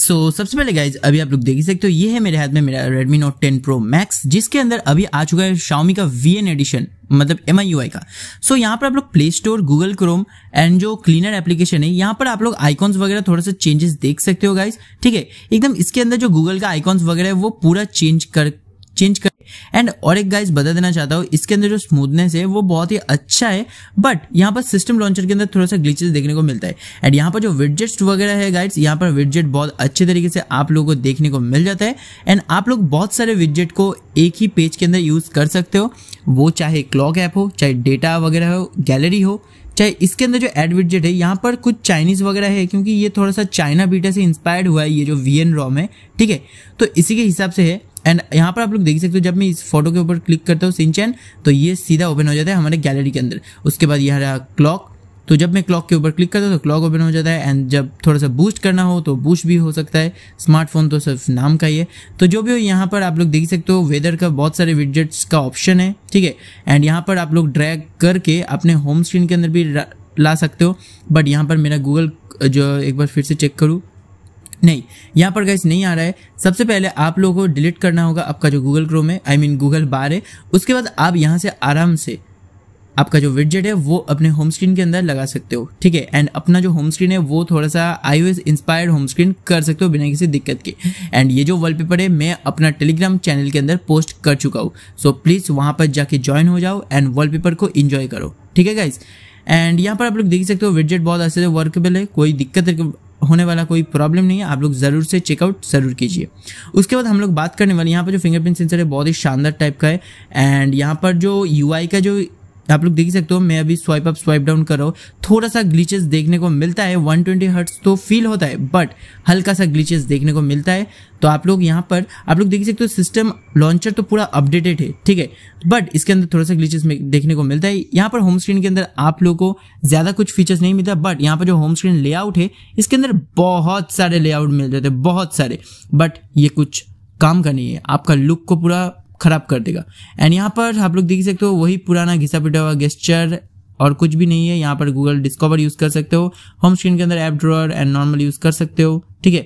सो so, सबसे पहले guys अभी आप लोग देख ही सकते हो ये है मेरे हाथ में मेरा Redmi Note 10 Pro Max जिसके अंदर अभी आ चुका है Xiaomi का VN एडिशन मतलब एम का सो so, यहाँ पर आप लोग Play Store Google Chrome and जो क्लीनर एप्लीकेशन है यहाँ पर आप लोग आइकॉन्स वगैरह थोड़ा सा चेंजेस देख सकते हो गाइज ठीक है एकदम इसके अंदर जो गूगल का आइकॉन्स वगैरह है वो पूरा चेंज कर चेंज कर एंड और एक गाइस बता देना चाहता हूँ इसके अंदर जो स्मूथनेस है वो बहुत ही अच्छा है बट यहाँ पर सिस्टम लॉन्चर के अंदर थोड़ा सा ग्लिचेस देखने को मिलता है एंड यहाँ पर जो विडजेट्स वगैरह है गाइड्स यहाँ पर विडजेट बहुत अच्छे तरीके से आप लोगों को देखने को मिल जाता है एंड आप लोग बहुत सारे विडजेट को एक ही पेज के अंदर यूज़ कर सकते हो वो चाहे क्लॉक ऐप हो चाहे डेटा वगैरह हो गैलरी हो चाहे इसके अंदर जो एड विडजेट है यहाँ पर कुछ चाइनीज़ वगैरह है क्योंकि ये थोड़ा सा चाइना बीटा से इंस्पायर्ड हुआ है ये जो वी एन रॉम है ठीक है तो इसी के हिसाब से है एंड यहाँ पर आप लोग देख सकते हो जब मैं इस फोटो के ऊपर क्लिक करता हूँ सिंचैन तो ये सीधा ओपन हो जाता है हमारे गैलरी के अंदर उसके बाद यहाँ रहा क्लॉक तो जब मैं क्लॉक के ऊपर क्लिक करता हूँ तो क्लॉक ओपन हो जाता है एंड जब थोड़ा सा बूस्ट करना हो तो बूस्ट भी हो सकता है स्मार्टफोन तो सिर्फ नाम का ही है तो जो भी हो यहाँ पर आप लोग देख सकते हो वेदर का बहुत सारे विडजेट्स का ऑप्शन है ठीक है एंड यहाँ पर आप लोग ड्रैग करके अपने होम स्क्रीन के अंदर भी ला सकते हो बट यहाँ पर मेरा गूगल जो एक बार फिर से चेक करूँ नहीं यहाँ पर गैस नहीं आ रहा है सबसे पहले आप लोगों को डिलीट करना होगा आपका जो गूगल क्रोम है आई मीन गूगल बार है उसके बाद आप यहाँ से आराम से आपका जो विडजेट है वो अपने होम स्क्रीन के अंदर लगा सकते हो ठीक है एंड अपना जो होम स्क्रीन है वो थोड़ा सा आईओएस इंस्पायर्ड होम स्क्रीन कर सकते हो बिना किसी दिक्कत के एंड ये जो वॉलपेपर है मैं अपना टेलीग्राम चैनल के अंदर पोस्ट कर चुका हूँ सो प्लीज़ वहाँ पर जाके ज्वाइन हो जाओ एंड वॉलपेपर को इन्जॉय करो ठीक है गाइज एंड यहाँ पर आप लोग देख सकते हो विडजेट बहुत अच्छे से वर्केबल है कोई दिक्कत होने वाला कोई प्रॉब्लम नहीं है आप लोग ज़रूर से चेकआउट ज़रूर कीजिए उसके बाद हम लोग बात करने वाले यहाँ पर जो फिंगरप्रिंट सेंसर है बहुत ही शानदार टाइप का है एंड यहाँ पर जो यू का जो आप लोग देख सकते हो मैं अभी स्वाइप अप स्वाइप डाउन कर रहा हूँ थोड़ा सा ग्लीचेस देखने को मिलता है 120 ट्वेंटी हर्ट्स तो फील होता है बट हल्का सा ग्लीचेस देखने को मिलता है तो आप लोग यहाँ पर आप लोग देख सकते हो सिस्टम लॉन्चर तो पूरा अपडेटेड है ठीक है बट इसके अंदर थोड़ा सा ग्लीचेस देखने को मिलता है यहाँ पर होम स्क्रीन के अंदर आप लोग को ज़्यादा कुछ फीचर्स नहीं मिलता बट यहाँ पर जो होम स्क्रीन लेआउट है इसके अंदर बहुत सारे लेआउट मिल जाते हैं बहुत सारे बट ये कुछ काम का नहीं है आपका लुक को पूरा ख़राब कर देगा एंड यहाँ पर आप लोग देख सकते हो वही पुराना घिसा पिटा हुआ गेस्चर और कुछ भी नहीं है यहाँ पर गूगल डिस्कवर यूज़ कर सकते हो होम स्क्रीन के अंदर app drawer and normal use कर सकते हो ठीक है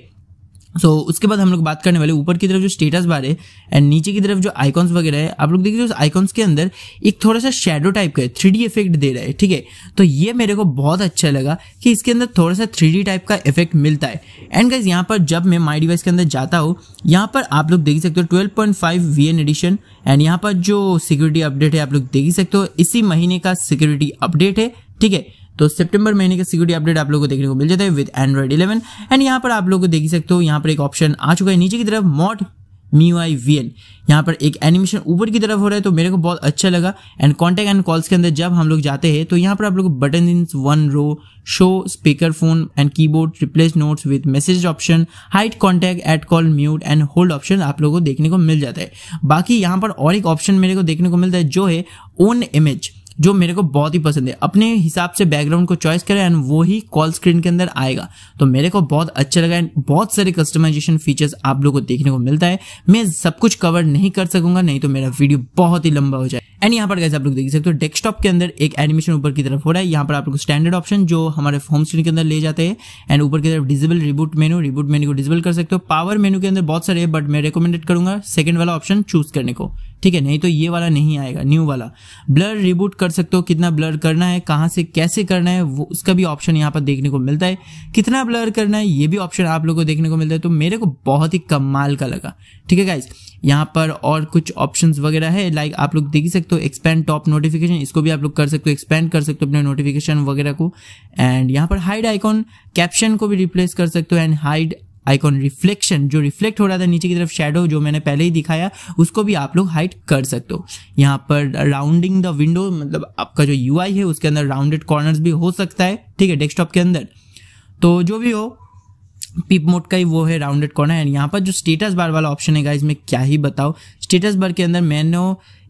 सो so, उसके बाद हम लोग बात करने वाले ऊपर की तरफ जो स्टेटस बार है एंड नीचे की तरफ जो आइकॉन्स वगैरह है आप लोग देखिए उस आइकॉन्स के अंदर एक थोड़ा सा शेडो टाइप का थ्री डी इफेक्ट दे रहा है ठीक है तो ये मेरे को बहुत अच्छा लगा कि इसके अंदर थोड़ा सा थ्री टाइप का इफेक्ट मिलता है एंड गाइज यहाँ पर जब मैं माई डिवाइस के अंदर जाता हूँ यहाँ पर आप लोग देख सकते हो twelve point five V N edition and यहाँ पर जो सिक्योरिटी अपडेट है आप लोग देख सकते हो इसी महीने का सिक्योरिटी अपडेट है ठीक है तो सितंबर महीने का सिक्योरिटी अपडेट आप लोग को देखने को मिल जाता है विद एंड्रॉइड इलेवन एंड यहाँ पर आप लोग को देख सकते हो यहाँ पर एक ऑप्शन आ चुका है नीचे की तरफ mod Mi I V N यहाँ पर एक एनिमेशन ऊपर की तरफ हो रहा है तो मेरे को बहुत अच्छा लगा एंड कॉन्टैक्ट एंड कॉल्स के अंदर जब हम लोग जाते हैं तो यहाँ पर आप लोग button in one row show speaker phone and keyboard replace notes with message option hide contact at call mute and hold option आप लोगों को देखने को मिल जाता है बाकी यहाँ पर और एक ऑप्शन मेरे को देखने को मिलता है जो है ओन इमेज जो मेरे को बहुत ही पसंद है अपने हिसाब से बैकग्राउंड को चॉइस करें एंड वो ही कॉल स्क्रीन के अंदर आएगा तो मेरे को बहुत अच्छा लगा एंड बहुत सारे कस्टमाइजेशन फीचर्स आप लोग को देखने को मिलता है मैं सब कुछ कवर नहीं कर सकूंगा नहीं तो मेरा वीडियो बहुत ही लंबा हो जाए एंड यहाँ पर कैसे आप लोग देख सकते हो डेस्कटॉप के अंदर एक एनिमेशन ऊपर की तरफ हो रहा है यहाँ पर आप लोग स्टैंडर्ड ऑप्शन जो हमारे होम स्क्रीन के अंदर ले जाते हैं एंड ऊपर की तरफ डिजिबल रिबूट मेनू रिबूट मेनू को डिजिबल कर सकते हो पावर मेनू के अंदर बहुत सारे बट मैं रिकमेंडेड करूंगा सेकंड वाला ऑप्शन चूज करने को ठीक है नहीं तो ये वाला नहीं आएगा न्यू वाला ब्लर रिबूट कर सकते हो कितना ब्लर करना है कहाँ से कैसे करना है वो उसका भी ऑप्शन यहाँ पर देखने को मिलता है कितना ब्लर करना है ये भी ऑप्शन आप लोगों को देखने को मिलता है तो मेरे को बहुत ही कमाल का लगा ठीक है गाइज यहाँ पर और कुछ ऑप्शन वगैरह है लाइक आप लोग देख सकते हो एक्सपेंड टॉप नोटिफिकेशन इसको भी आप लोग कर सकते हो एक्सपेंड कर सकते हो अपने नोटिफिकेशन वगैरह को एंड यहाँ पर हाइड आइकॉन कैप्शन को भी रिप्लेस कर सकते हो एंड हाइड आइकॉन रिफ्लेक्शन जो रिफ्लेक्ट हो रहा था नीचे की तरफ शेडो जो मैंने पहले ही दिखाया उसको भी आप लोग हाइट कर सकते हो यहाँ पर राउंडिंग द विंडो मतलब आपका जो यू है उसके अंदर राउंडेड कॉर्नर भी हो सकता है ठीक है डेस्कटॉप के अंदर तो जो भी हो पिप मोड का ही वो है राउंडेड कॉर्नर एंड यहाँ पर जो स्टेटस बार वाला ऑप्शन है गाइज क्या ही बताओ स्टेटस बार के अंदर मैंने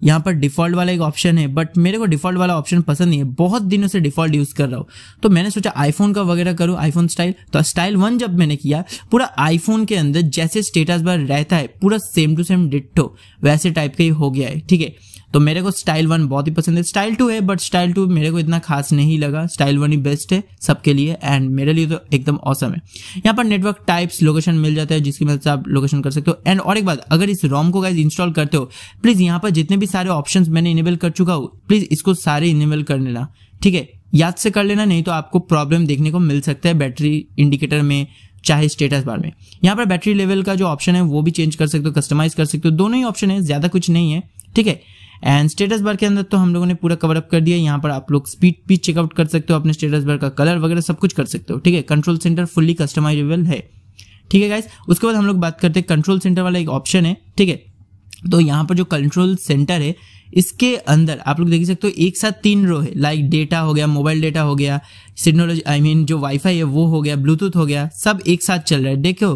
यहाँ पर डिफ़ॉल्ट वाला एक ऑप्शन है बट मेरे को डिफ़ॉल्ट वाला ऑप्शन पसंद नहीं है बहुत दिनों से डिफ़ॉल्ट यूज़ कर रहा हूँ तो मैंने सोचा आईफोन का वगैरह करूँ आईफोन स्टाइल तो स्टाइल वन जब मैंने किया पूरा आईफोन के अंदर जैसे स्टेटस बार रहता है पूरा सेम टू सेम डिट्टो वैसे टाइप का ही हो गया है ठीक है तो मेरे को स्टाइल वन बहुत ही पसंद है स्टाइल टू है बट स्टाइल टू मेरे को इतना खास नहीं लगा स्टाइल वन ही बेस्ट है सबके लिए एंड मेरे लिए तो एकदम औसम है यहाँ पर नेटवर्क टाइप्स लोकेशन मिल जाता है जिसकी मदद से आप लोकेशन कर सकते हो एंड और एक बात अगर इस रॉम को गाइज इंस्टॉल करते हो प्लीज़ यहाँ पर जितने भी सारे ऑप्शन मैंने इनेबल कर चुका हूँ प्लीज़ इसको सारे इनेबल कर लेना ठीक है याद से कर लेना नहीं तो आपको प्रॉब्लम देखने को मिल सकता है बैटरी इंडिकेटर में चाहे स्टेटस बार में यहाँ पर बैटरी लेवल का जो ऑप्शन है वो भी चेंज कर सकते हो कस्टमाइज कर सकते हो दोनों ही ऑप्शन है ज़्यादा कुछ नहीं है ठीक है एंड स्टेटस बार के अंदर तो हम लोगों ने पूरा कवर अप कर दिया यहाँ पर आप लोग स्पीड भी चेकआउट कर सकते हो अपने स्टेटस बार का कलर वगैरह सब कुछ कर सकते हो ठीक है कंट्रोल सेंटर फुल्ली कस्टमाइजेबल है ठीक है गाइज उसके बाद हम लोग बात करते हैं कंट्रोल सेंटर वाला एक ऑप्शन है ठीक है तो यहाँ पर जो कंट्रोल सेंटर है इसके अंदर आप लोग देख सकते हो एक साथ तीन रो है लाइक डेटा हो गया मोबाइल डेटा हो गया सिग्नोलॉजी आई मीन जो वाईफाई है वो हो गया ब्लूटूथ हो गया सब एक साथ चल रहा है देखो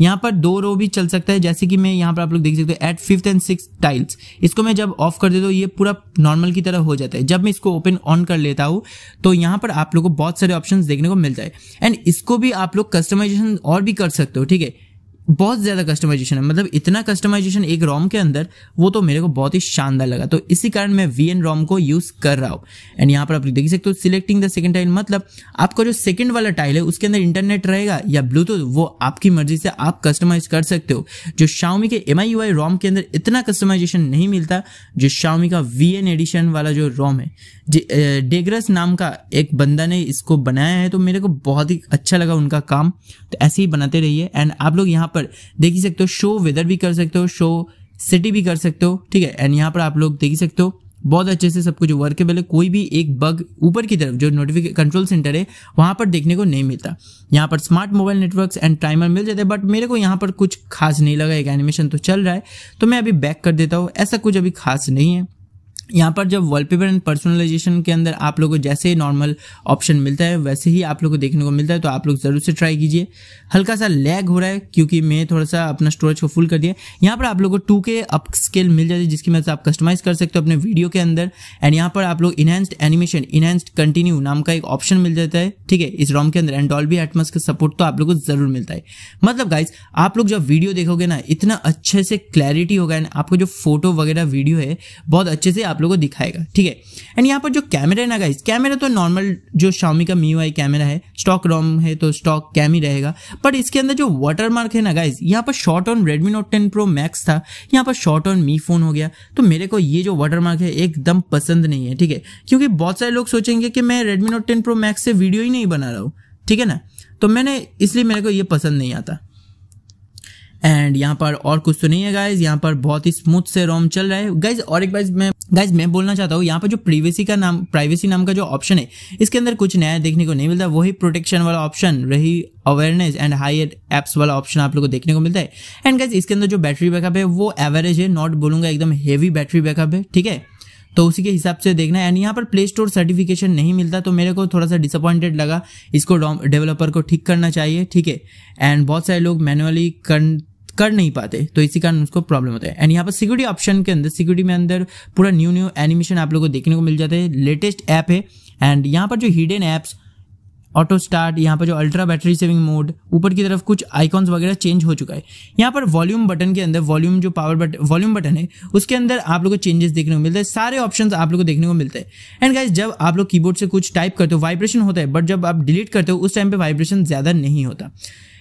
यहाँ पर दो रो भी चल सकता है जैसे कि मैं यहाँ पर आप लोग देख सकते हो at fifth and six tiles इसको मैं जब ऑफ कर देता हूँ ये पूरा नॉर्मल की तरह हो जाता है जब मैं इसको ओपन ऑन कर लेता हूँ तो यहाँ पर आप लोग को बहुत सारे ऑप्शन देखने को मिलता है एंड इसको भी आप लोग कस्टमाइजेशन और भी कर सकते हो ठीक है बहुत ज़्यादा कस्टमाइजेशन है मतलब इतना कस्टमाइजेशन एक रोम के अंदर वो तो मेरे को बहुत ही शानदार लगा तो इसी कारण मैं वी एन रोम को यूज़ कर रहा हूँ एंड यहाँ पर आप देख सकते हो सिलेक्टिंग द सेकंड टाइल मतलब आपका जो सेकंड वाला टाइल है उसके अंदर इंटरनेट रहेगा या ब्लूटूथ वो आपकी मर्जी से आप कस्टमाइज कर सकते हो जो शाउमी के एम आई रोम के अंदर इतना कस्टमाइजेशन नहीं मिलता जो शाउमी का वी एडिशन वाला जो रोम है डेगरस नाम का एक बंदा ने इसको बनाया है तो मेरे को बहुत ही अच्छा लगा उनका काम तो ऐसे ही बनाते रहिए एंड आप लोग यहाँ पर देख ही सकते हो शो वेदर भी कर सकते हो शो सिटी भी कर सकते हो ठीक है एंड यहाँ पर आप लोग देख ही सकते हो बहुत अच्छे से सब कुछ वर्केबल है कोई भी एक बग ऊपर की तरफ जो नोटिफिकेशन कंट्रोल सेंटर है वहाँ पर देखने को नहीं मिलता यहाँ पर smart mobile networks and timer मिल जाते हैं बट मेरे को यहाँ पर कुछ खास नहीं लगा एक एनिमेशन तो चल रहा है तो मैं अभी बैक कर देता हूँ ऐसा कुछ अभी खास नहीं है यहाँ पर जब वॉलपेपर एंड पर्सनलाइजेशन के अंदर आप लोगों को जैसे ही नॉर्मल ऑप्शन मिलता है वैसे ही आप लोगों को देखने को मिलता है तो आप लोग ज़रूर से ट्राई कीजिए हल्का सा लैग हो रहा है क्योंकि मैं थोड़ा सा अपना स्टोरेज को फुल कर दिया यहाँ पर आप लोगों को टू के अप स्केल मिल जाती है जिसकी मदद से आप कस्टमाइज कर सकते हो अपने वीडियो के अंदर एंड यहाँ पर आप लोग इनहेंस्ड एनिमेशन इनहेंस्ड कंटिन्यू नाम का एक ऑप्शन मिल जाता है ठीक है इस रॉम के अंदर एंड डॉल्बी एटमस का सपोर्ट तो आप लोग को ज़रूर मिलता है मतलब गाइज आप लोग जब वीडियो देखोगे ना इतना अच्छे से क्लैरिटी होगा एंड आपको जो फोटो वगैरह वीडियो है बहुत अच्छे से आप लोगों को दिखाएगा ठीक है एंड यहाँ पर जो कैमरा है ना गाइज कैमरा तो नॉर्मल जो शाउमी का मी कैमरा है स्टॉक रॉम है तो स्टॉक कैम ही रहेगा बट इसके अंदर जो वाटर मार्क है ना गाइज यहाँ पर shot on Redmi Note ten Pro Max था यहाँ पर शॉर्ट ऑन मी फोन हो गया तो मेरे को ये जो वाटर मार्क है एकदम पसंद नहीं है ठीक है क्योंकि बहुत सारे लोग सोचेंगे कि मैं Redmi Note ten Pro Max से वीडियो ही नहीं बना रहा हूँ ठीक है ना तो मैंने इसलिए मेरे को ये पसंद नहीं आता एंड यहाँ पर और कुछ तो नहीं है गाइज यहाँ पर बहुत ही स्मूथ से रोम चल रहा है गाइज और एक बार मैं गाइज मैं बोलना चाहता हूँ यहाँ पर जो प्रीवेसी का नाम प्राइवेसी नाम का जो ऑप्शन है इसके अंदर कुछ नया देखने को नहीं मिलता वही प्रोटेक्शन वाला ऑप्शन रही अवेयरनेस एंड हाई एप्स वाला ऑप्शन आप लोग को देखने को मिलता है एंड गाइज इसके अंदर जो बैटरी बैकअप है वो एवरेज है नॉट बोलूंगा एकदम हैवी बैटरी बैकअप है ठीक है तो उसी के हिसाब से देखना है एंड यहाँ पर प्ले स्टोर सर्टिफिकेशन नहीं मिलता तो मेरे को थोड़ा सा डिसअपॉइंटेड लगा इसको डेवलपर को ठीक करना चाहिए ठीक है एंड बहुत सारे लोग मैनुअली कर कर नहीं पाते तो इसी कारण उसको प्रॉब्लम होता है एंड यहाँ पर सिक्योरिटी ऑप्शन के अंदर सिक्योरिटी में अंदर पूरा न्यू न्यू एनिमेशन आप लोग को देखने को मिल जाता है लेटेस्ट ऐप है एंड यहाँ पर जो हिडन ऐप्स ऑटो स्टार्ट यहाँ पर जो अल्ट्रा बैटरी सेविंग मोड ऊपर की तरफ कुछ आइकॉन्स वगैरह चेंज हो चुका है यहाँ पर वॉल्यूम बटन के अंदर वॉल्यूम जो पावर बटन वॉल्यूम बटन है उसके अंदर आप लोग को चेंजेस देखने को मिलते हैं सारे ऑप्शन आप लोग को देखने को मिलते हैं एंड गाइज जब आप लोग कीबोर्ड से कुछ टाइप करते हो वाइब्रेशन होता है बट जब आप डिलीट करते हो उस टाइम पर वाइब्रेशन ज़्यादा नहीं होता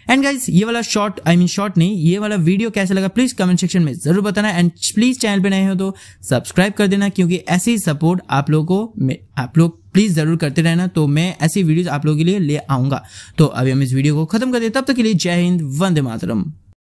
एंड गाइज ये वाला शॉर्ट आई मीन शॉर्ट नहीं ये वाला वीडियो कैसा लगा प्लीज कमेंट सेक्शन में जरूर बताना एंड प्लीज चैनल पे नए हो तो सब्सक्राइब कर देना क्योंकि ऐसी सपोर्ट आप लोगों को आप लोग प्लीज जरूर करते रहना तो मैं ऐसी वीडियोस आप लोगों के लिए ले आऊंगा तो अभी हम इस वीडियो को खत्म कर दे तब तक के लिए जय हिंद वंदे मातरम